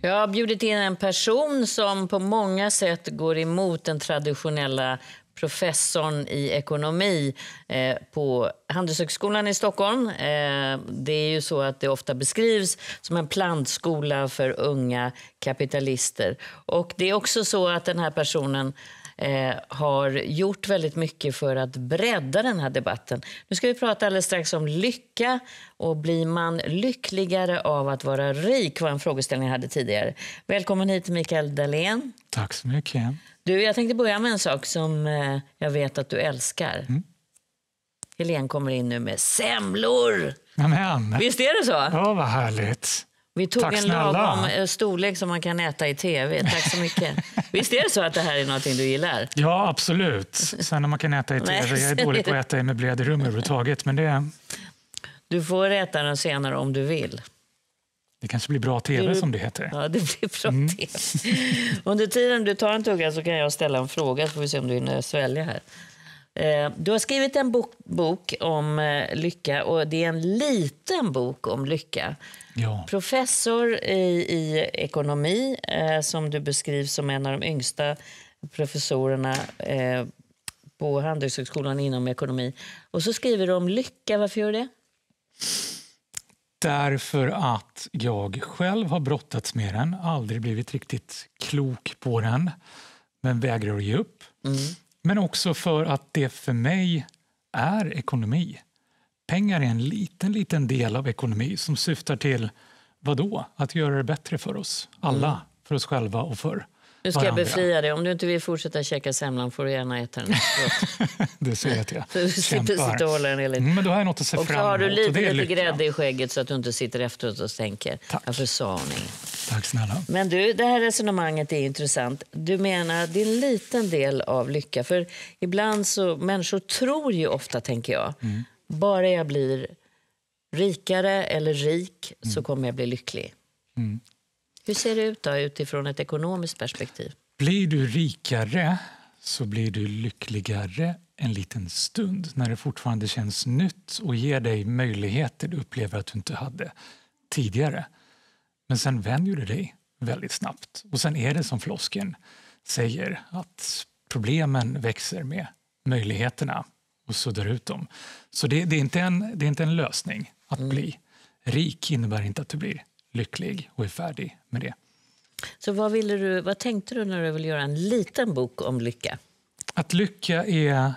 Jag har bjudit in en person som på många sätt går emot den traditionella professorn i ekonomi eh, på Handelshögskolan i Stockholm. Eh, det är ju så att det ofta beskrivs som en plantskola för unga kapitalister. Och det är också så att den här personen Eh, har gjort väldigt mycket för att bredda den här debatten. Nu ska vi prata alldeles strax om lycka och blir man lyckligare av att vara rik? var en frågeställning jag hade tidigare. Välkommen hit Mikael Dahlén. Tack så mycket. Du, jag tänkte börja med en sak som eh, jag vet att du älskar. Mm. Helene kommer in nu med semlor. Amen. Visst är det så? Ja, vad härligt. Vi tog Tack en snälla. lagom eh, storlek som man kan äta i tv. Tack så mycket. Visst är det så att det här är någonting du gillar? Ja, absolut. Sen när man kan äta i tv. jag är dålig på att äta i möblerade rum överhuvudtaget. Men det... Du får äta den senare om du vill. Det kanske blir bra tv du... som det heter. Ja, det blir bra mm. tv. Under tiden du tar en tugga så kan jag ställa en fråga så får vi se om du hinner svälja här. Eh, du har skrivit en bok, bok, om eh, lycka och det är en liten bok om lycka. Ja. Professor i, i ekonomi, eh, som du beskrivs som en av de yngsta professorerna eh, på Handelshögskolan inom ekonomi. Och så skriver du om lycka. Varför gör du det? Därför att jag själv har brottats med den, aldrig blivit riktigt klok på den, men vägrar att ge upp. Mm. Men också för att det för mig är ekonomi. Pengar är en liten, liten del av ekonomi som syftar till vad då? Att göra det bättre för oss alla, mm. för oss själva och för nu ska varandra. jag befria dig. Om du inte vill fortsätta käka semlan får du gärna äta den. det ser jag till. du slipper sitta och hålla den hela mm, Men då har jag något att se och fram emot. Och har du lite, lite grädde i skägget så att du inte sitter efteråt och tänker, varför sa hon inget? Tack snälla. Men du, det här resonemanget är intressant. Du menar, det är en liten del av lycka. För ibland så, människor tror ju ofta, tänker jag, mm. bara jag blir rikare eller rik mm. så kommer jag bli lycklig. Mm. Hur ser det ut då, utifrån ett ekonomiskt perspektiv? Blir du rikare så blir du lyckligare en liten stund när det fortfarande känns nytt och ger dig möjligheter du upplever att du inte hade tidigare. Men sen vänjer du dig väldigt snabbt. Och sen är det som flosken säger, att problemen växer med möjligheterna och suddar ut dem. Så det, det, är, inte en, det är inte en lösning att mm. bli rik innebär inte att du blir lycklig och är färdig med det. Så vad, ville du, vad tänkte du när du ville göra en liten bok om lycka? Att lycka är,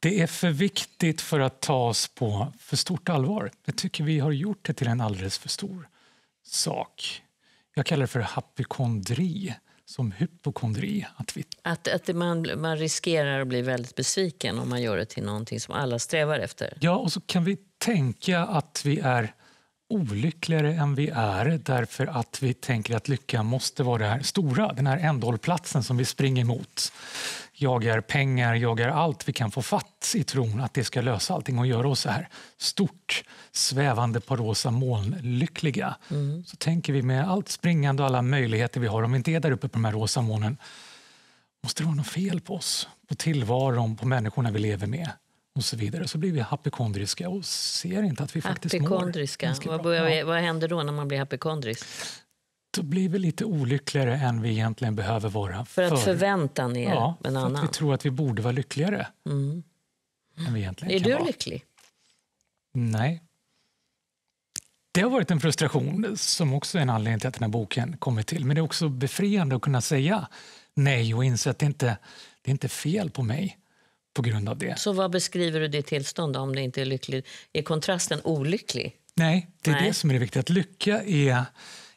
det är för viktigt för att tas på för stort allvar. Jag tycker vi har gjort det till en alldeles för stor sak. Jag kallar det för hypokondri som hypokondri. Att, vi... att, att man, man riskerar att bli väldigt besviken om man gör det till någonting som alla strävar efter. Ja, och så kan vi tänka att vi är olyckligare än vi är därför att vi tänker att lycka måste vara det här stora, den här ändhållplatsen som vi springer mot jagar pengar, jagar allt vi kan få fatt i tron att det ska lösa allting och göra oss så här stort, svävande på rosa molnlyckliga. Mm. Så tänker vi med allt springande och alla möjligheter vi har, om vi inte är där uppe på de här rosa molnen, måste det vara något fel på oss, på tillvaron, på människorna vi lever med och så vidare. Så blir vi hapikondriska. och ser inte att vi faktiskt mår. Vad, vad händer då när man blir hypokondrisk? då blir vi lite olyckligare än vi egentligen behöver vara. För att för... förväntan är ja, en annan? Ja, vi tror att vi borde vara lyckligare. Mm. Än vi egentligen är du vara. lycklig? Nej. Det har varit en frustration som också är en anledning till att den här boken kommit till. Men det är också befriande att kunna säga nej och inse att det inte det är inte fel på mig på grund av det. Så vad beskriver du ditt tillstånd då, om det inte är lyckligt? Är kontrasten olycklig? Nej, det är nej. det som är det viktiga. Att lycka är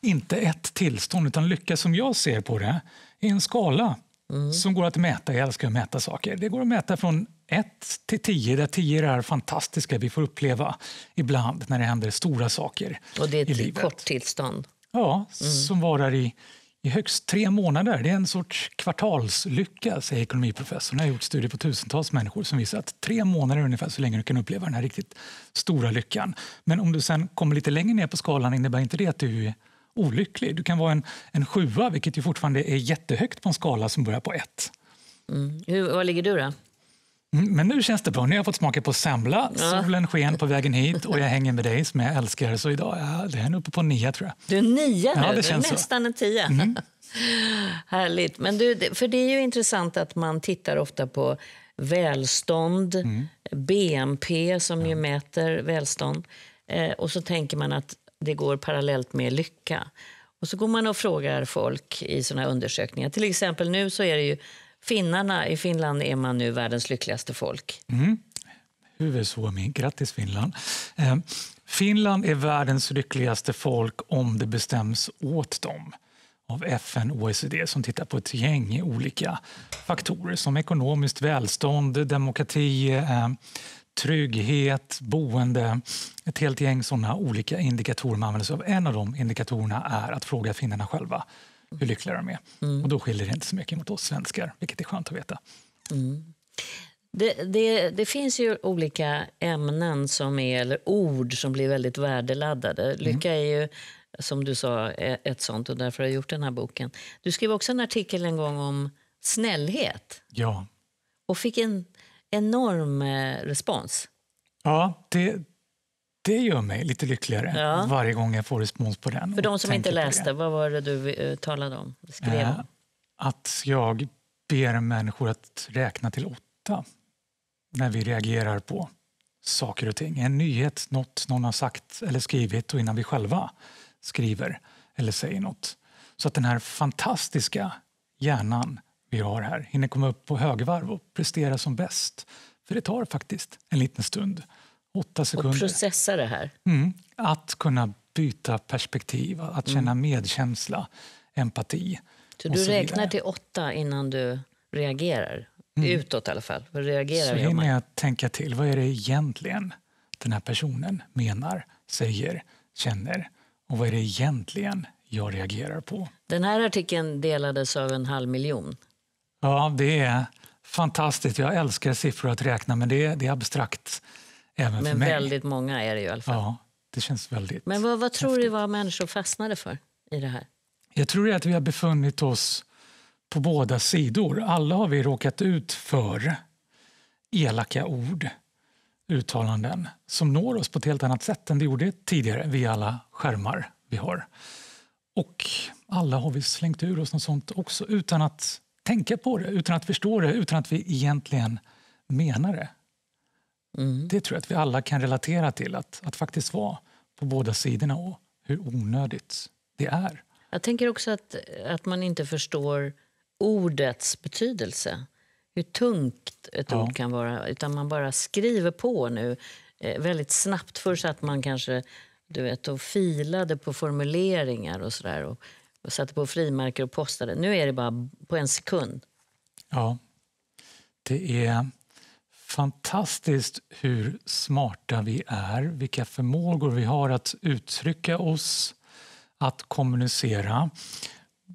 inte ett tillstånd, utan lycka som jag ser på det är en skala mm. som går att mäta. Jag älskar att mäta saker. Det går att mäta från 1 till 10, där 10 är det fantastiska vi får uppleva ibland när det händer stora saker Och det är ett i livet. kort tillstånd? Ja, mm. som varar i i högst tre månader. Det är en sorts kvartalslycka, säger ekonomiprofessorn. Jag har gjort studier på tusentals människor som visar att tre månader är ungefär så länge du kan uppleva den här riktigt stora lyckan. Men om du sen kommer lite längre ner på skalan innebär inte det att du är olycklig. Du kan vara en, en sjua, vilket ju fortfarande är jättehögt på en skala som börjar på ett. Mm. Hur, var ligger du då? Mm, men nu känns det bra. Nu har jag fått smaka på semla, ja. solen sken på vägen hit och jag hänger med dig som jag älskar. Så idag ja, det är uppe på nio tror jag. Du är nio nu, ja, det känns nästan en tia. Mm. Härligt. Men du, för det är ju intressant att man tittar ofta på välstånd, mm. BNP som ja. ju mäter välstånd. Eh, och så tänker man att det går parallellt med lycka. Och så går man och frågar folk i sådana undersökningar. Till exempel nu så är det ju finnarna. I Finland är man nu världens lyckligaste folk. Mm. Huvudsuomi, grattis Finland. Eh, Finland är världens lyckligaste folk om det bestäms åt dem av FN och e OECD som tittar på ett gäng olika faktorer som ekonomiskt välstånd, demokrati, eh, trygghet, boende, ett helt gäng sådana olika indikatorer man använder sig av. En av de indikatorerna är att fråga finnarna själva hur lyckliga de är. Mm. Och då skiljer det inte så mycket mot oss svenskar, vilket är skönt att veta. Mm. Det, det, det, finns ju olika ämnen som är, eller ord som blir väldigt värdeladdade. Mm. Lycka är ju, som du sa, ett sånt och därför har jag gjort den här boken. Du skrev också en artikel en gång om snällhet. Ja. Och fick en enorm eh, respons. Ja, det, det gör mig lite lyckligare ja. varje gång jag får respons på den. För de som inte läste, vad var det du eh, talade om? Skrev eh, Att jag ber människor att räkna till åtta när vi reagerar på saker och ting. En nyhet, något någon har sagt eller skrivit och innan vi själva skriver eller säger något. Så att den här fantastiska hjärnan vi har här hinner komma upp på högvarv och prestera som bäst. För det tar faktiskt en liten stund, åtta sekunder. Och processa det här. Mm, att kunna byta perspektiv, att känna mm. medkänsla, empati. Så du så räknar till åtta innan du reagerar? Mm. Utåt i alla fall. Vad reagerar så hinner jag tänka till. Vad är det egentligen den här personen menar, säger, känner? Och vad är det egentligen jag reagerar på? Den här artikeln delades av en halv miljon Ja, det är fantastiskt. Jag älskar siffror att räkna, men det är, det är abstrakt även men för mig. Men väldigt många är det ju i alla fall. Ja, det känns väldigt Men vad, vad tror häftigt. du var människor fastnade för i det här? Jag tror att vi har befunnit oss på båda sidor. Alla har vi råkat ut för elaka ord, uttalanden som når oss på ett helt annat sätt än det gjorde tidigare via alla skärmar vi har. Och alla har vi slängt ur oss något sånt också utan att tänka på det, utan att förstå det, utan att vi egentligen menar det. Mm. Det tror jag att vi alla kan relatera till, att, att faktiskt vara på båda sidorna och hur onödigt det är. Jag tänker också att, att man inte förstår ordets betydelse. Hur tungt ett ja. ord kan vara. Utan man bara skriver på nu eh, väldigt snabbt. Förr satt man kanske du vet, och filade på formuleringar och sådär och satte på frimärken och postade. Nu är det bara på en sekund. Ja, det är fantastiskt hur smarta vi är, vilka förmågor vi har att uttrycka oss, att kommunicera.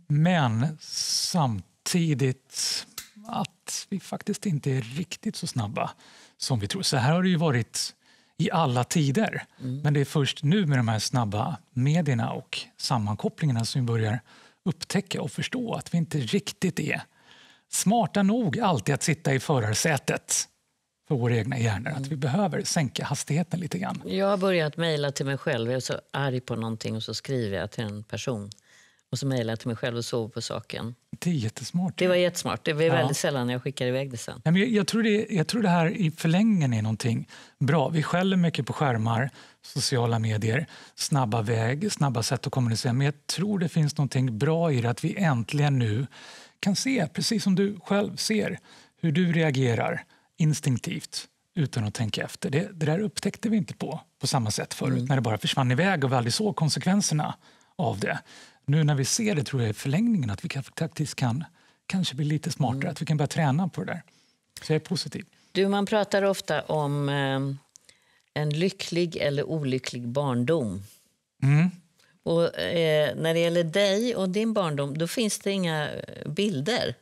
Men samtidigt att vi faktiskt inte är riktigt så snabba som vi tror. Så här har det ju varit i alla tider. Mm. Men det är först nu med de här snabba medierna och sammankopplingarna som vi börjar upptäcka och förstå att vi inte riktigt är smarta nog alltid att sitta i förarsätet för våra egna hjärnor. Att vi mm. behöver sänka hastigheten lite grann. Jag har börjat mejla till mig själv. Jag är så arg på någonting och så skriver jag till en person. Och så mejlade jag till mig själv och sov på saken. Det är jättesmart. Det var jättesmart. Det var ja. väldigt sällan jag skickade iväg det sen. Jag, jag, tror det, jag tror det här i förlängningen är någonting bra. Vi skäller mycket på skärmar, sociala medier, snabba väg, snabba sätt att kommunicera. Men jag tror det finns någonting bra i det att vi äntligen nu kan se, precis som du själv ser, hur du reagerar instinktivt utan att tänka efter. Det, det där upptäckte vi inte på på samma sätt förut mm. när det bara försvann iväg och vi aldrig såg konsekvenserna av det. Nu när vi ser det tror jag i förlängningen att vi kan, faktiskt kan kanske bli lite smartare, mm. att vi kan börja träna på det där. Så jag är positiv. Du, man pratar ofta om eh, en lycklig eller olycklig barndom. Mm. Och eh, när det gäller dig och din barndom, då finns det inga eh, bilder.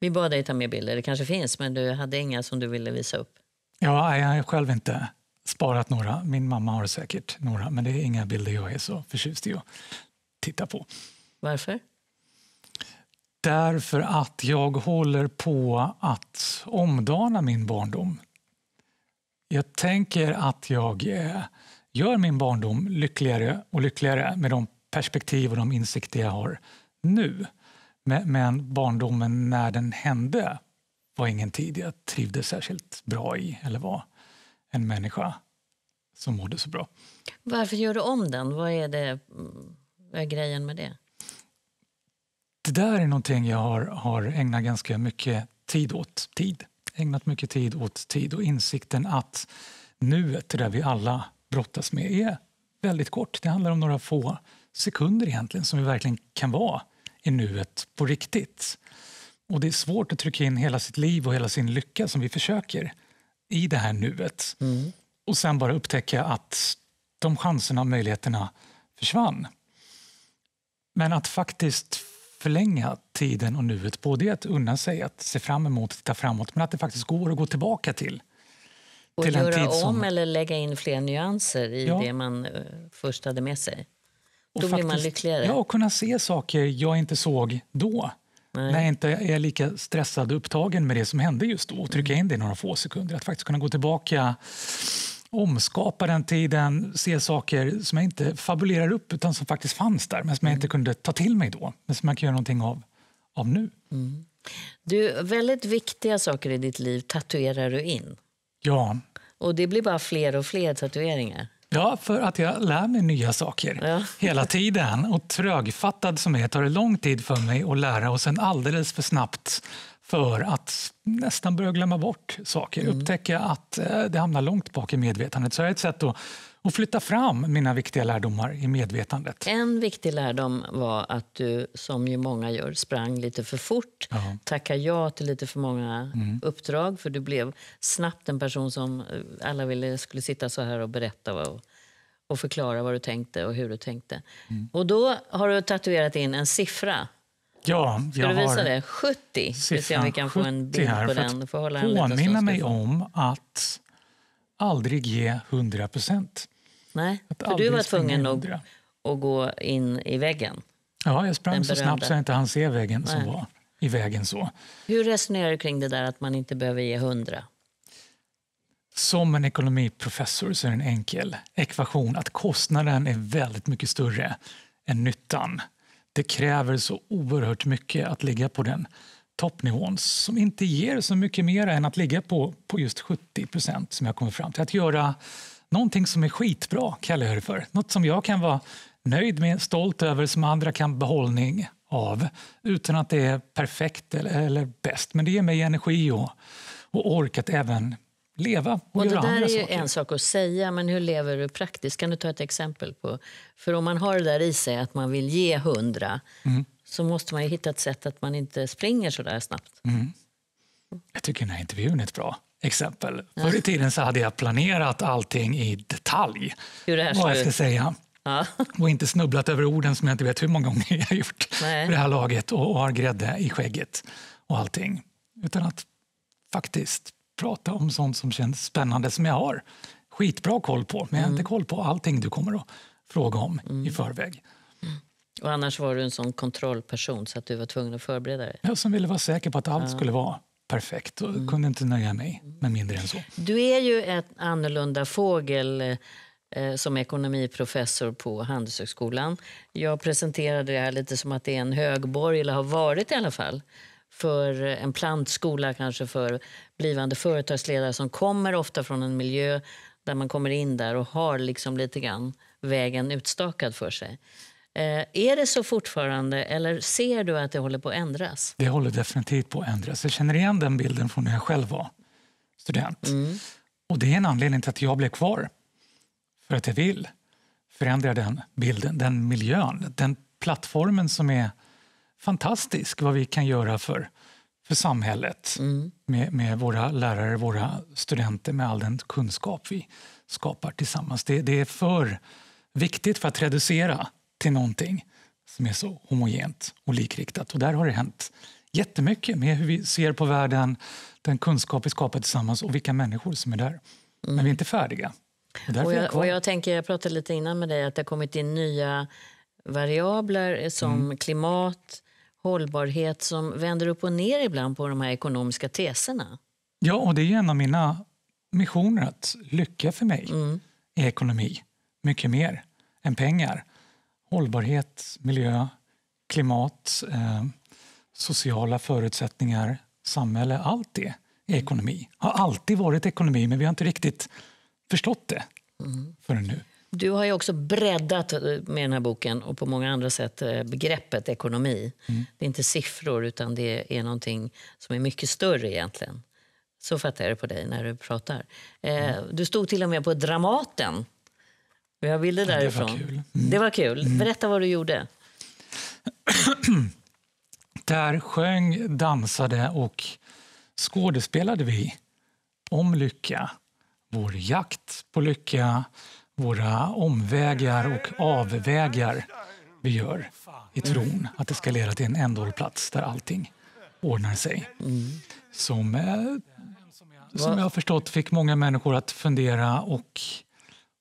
Vi bad dig ta med bilder, det kanske finns, men du hade inga som du ville visa upp. Ja, jag själv inte sparat några. Min mamma har säkert några, men det är inga bilder jag är så förtjust i att titta på. Varför? Därför att jag håller på att omdana min barndom. Jag tänker att jag eh, gör min barndom lyckligare och lyckligare med de perspektiv och de insikter jag har nu. Men barndomen när den hände var ingen tid jag trivdes särskilt bra i eller var en människa som mådde så bra. Varför gör du om den? Vad är, det, vad mm, är grejen med det? Det där är någonting jag har, har ägnat ganska mycket tid åt. Tid. Ägnat mycket tid åt tid och insikten att nuet, det där vi alla brottas med, är väldigt kort. Det handlar om några få sekunder egentligen som vi verkligen kan vara i nuet på riktigt. Och Det är svårt att trycka in hela sitt liv och hela sin lycka som vi försöker i det här nuet. Mm. Och sen bara upptäcka att de chanserna och möjligheterna försvann. Men att faktiskt förlänga tiden och nuet, både i att unna sig, att se fram emot, titta framåt, men att det faktiskt går att gå tillbaka till. Och till göra om som... eller lägga in fler nyanser i ja. det man eh, först hade med sig. Då och blir faktiskt, man lyckligare. Ja, och kunna se saker jag inte såg då. Nej. när jag inte är lika stressad och upptagen med det som hände just då och trycka mm. in det i några få sekunder. Att faktiskt kunna gå tillbaka, omskapa den tiden, se saker som jag inte fabulerar upp utan som faktiskt fanns där men som jag mm. inte kunde ta till mig då, men som jag kan göra någonting av, av nu. Mm. Du, väldigt viktiga saker i ditt liv tatuerar du in. Ja. Och det blir bara fler och fler tatueringar. Ja, för att jag lär mig nya saker ja. hela tiden. Och trögfattad som jag tar det lång tid för mig att lära och sen alldeles för snabbt för att nästan börja glömma bort saker. Mm. Upptäcka att eh, det hamnar långt bak i medvetandet. Så är ett sätt att och flytta fram mina viktiga lärdomar i medvetandet. En viktig lärdom var att du, som ju många gör, sprang lite för fort. Ja. Tackade ja till lite för många mm. uppdrag, för du blev snabbt en person som eh, alla ville skulle sitta så här och berätta. Och, och förklara vad du tänkte och hur du tänkte. Mm. Och då har du tatuerat in en siffra. Ja, Ska jag du visa har det? 70. Siffran vi se om vi kan få en bild här, på den. För att hålla påminna mig om att aldrig ge 100 procent. Nej, att för du var tvungen att, att gå in i väggen. Ja, jag sprang så snabbt så jag inte hann se väggen Nej. som var i vägen. så. Hur resonerar du kring det där att man inte behöver ge hundra? Som en ekonomiprofessor så är det en enkel ekvation att kostnaden är väldigt mycket större än nyttan. Det kräver så oerhört mycket att ligga på den toppnivån som inte ger så mycket mer än att ligga på, på just 70 procent som jag kommer fram till. Att göra någonting som är skitbra kallar jag det för. Något som jag kan vara nöjd med, stolt över, som andra kan behållning av utan att det är perfekt eller, eller bäst. Men det ger mig energi och, och ork att även leva och, och göra andra saker. Det där är en sak att säga, men hur lever du praktiskt? Kan du ta ett exempel? på? För om man har det där i sig att man vill ge hundra mm. så måste man hitta ett sätt att man inte springer så där snabbt. Mm. Jag tycker den här intervjun är ett bra exempel. Ja. Förr i tiden så hade jag planerat allting i detalj. Hur det vad jag ska säga. Ja. Och inte snubblat över orden som jag inte vet hur många gånger jag har gjort Nej. det här laget och, och har grädde i skägget och allting. Utan att faktiskt prata om sånt som känns spännande som jag har skitbra koll på. Men jag har mm. inte koll på allting du kommer att fråga om mm. i förväg. Och annars var du en sån kontrollperson så att du var tvungen att förbereda dig? Jag som ville vara säker på att allt ja. skulle vara perfekt och mm. kunde inte nöja mig med mindre än så. Du är ju en annorlunda fågel eh, som ekonomiprofessor på Handelshögskolan. Jag presenterade det här lite som att det är en högborg, eller har varit i alla fall för en plantskola kanske för blivande företagsledare som kommer ofta från en miljö där man kommer in där och har liksom lite grann vägen utstakad för sig. Eh, är det så fortfarande eller ser du att det håller på att ändras? Det håller definitivt på att ändras. Jag känner igen den bilden från när jag själv var student. Mm. Och det är en anledning till att jag blev kvar. För att jag vill förändra den bilden, den miljön, den plattformen som är fantastisk vad vi kan göra för, för samhället mm. med, med, våra lärare, våra studenter, med all den kunskap vi skapar tillsammans. Det, det är för viktigt för att reducera till någonting som är så homogent och likriktat. Och där har det hänt jättemycket med hur vi ser på världen, den kunskap vi skapar tillsammans och vilka människor som är där. Mm. Men vi är inte färdiga. Och, och, jag, och jag, tänker, jag pratade lite innan med dig att det har kommit in nya variabler som mm. klimat, hållbarhet som vänder upp och ner ibland på de här ekonomiska teserna. Ja, och det är en av mina missioner att lycka för mig mm. är ekonomi, mycket mer än pengar hållbarhet, miljö, klimat, eh, sociala förutsättningar, samhälle. Allt det är ekonomi. har alltid varit ekonomi, men vi har inte riktigt förstått det mm. förrän nu. Du har ju också breddat eh, med den här boken och på många andra sätt eh, begreppet ekonomi. Mm. Det är inte siffror utan det är någonting som är mycket större egentligen. Så fattar jag det på dig när du pratar. Eh, mm. Du stod till och med på Dramaten och jag ville därifrån. Det var kul. Mm. Det var kul. Mm. Berätta vad du gjorde. Där sjöng, dansade och skådespelade vi om lycka. Vår jakt på lycka, våra omvägar och avvägar vi gör i tron att det ska leda till en ändhållplats där allting ordnar sig. Mm. Som, eh, som jag har förstått fick många människor att fundera och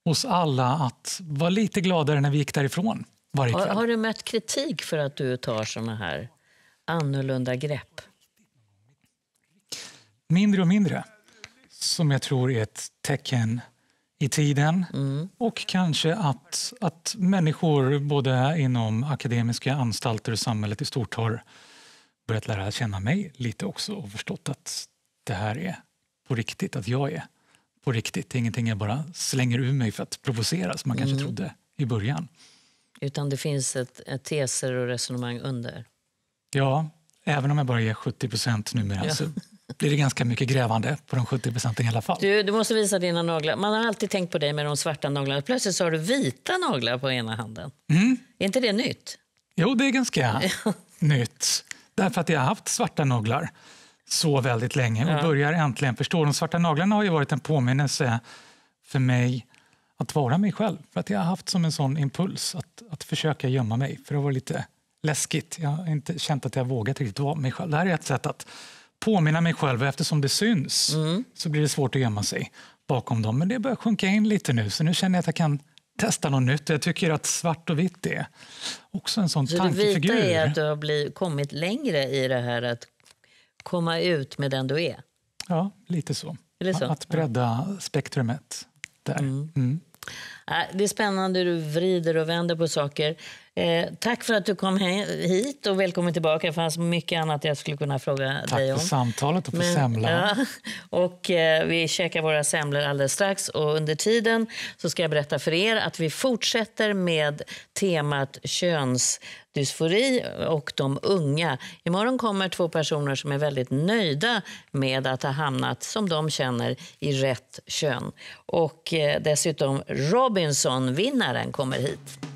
hos alla att vara lite gladare när vi gick därifrån varje kväll. Har, har du mött kritik för att du tar såna här annorlunda grepp? Mindre och mindre, som jag tror är ett tecken i tiden. Mm. Och kanske att, att människor både inom akademiska anstalter och samhället i stort har börjat lära känna mig lite också och förstått att det här är på riktigt, att jag är på riktigt. Ingenting jag bara slänger ur mig för att provocera som man mm. kanske trodde i början. Utan det finns ett, ett teser och resonemang under? Ja, även om jag bara ger 70 procent numera ja. så blir det ganska mycket grävande på de 70 procenten i alla fall. Du, du måste visa dina naglar. Man har alltid tänkt på dig med de svarta naglarna. Plötsligt så har du vita naglar på ena handen. Mm. Är inte det nytt? Jo, det är ganska nytt. Därför att jag har haft svarta naglar så väldigt länge och börjar äntligen förstå. De svarta naglarna har ju varit en påminnelse för mig att vara mig själv. För att Jag har haft som en sån impuls att, att försöka gömma mig. För Det var lite läskigt. Jag har inte känt att jag vågat riktigt vara mig själv. Det här är ett sätt att påminna mig själv och eftersom det syns mm. så blir det svårt att gömma sig bakom dem. Men det börjar sjunka in lite nu så nu känner jag att jag kan testa något nytt. Jag tycker att svart och vitt är också en sån så tankefigur. Så det vita är att du har kommit längre i det här att komma ut med den du är. Ja, lite så. så? Att bredda ja. spektrumet där. Mm. Mm. Äh, det är spännande hur du vrider och vänder på saker. Eh, tack för att du kom hit och välkommen tillbaka. Det fanns mycket annat jag skulle kunna fråga tack dig om. Tack för samtalet och för Men, semlan. Ja, och, eh, vi käkar våra semlor alldeles strax och under tiden så ska jag berätta för er att vi fortsätter med temat köns dysfori och de unga. Imorgon kommer två personer som är väldigt nöjda med att ha hamnat, som de känner, i rätt kön. Och eh, dessutom Robinson-vinnaren kommer hit.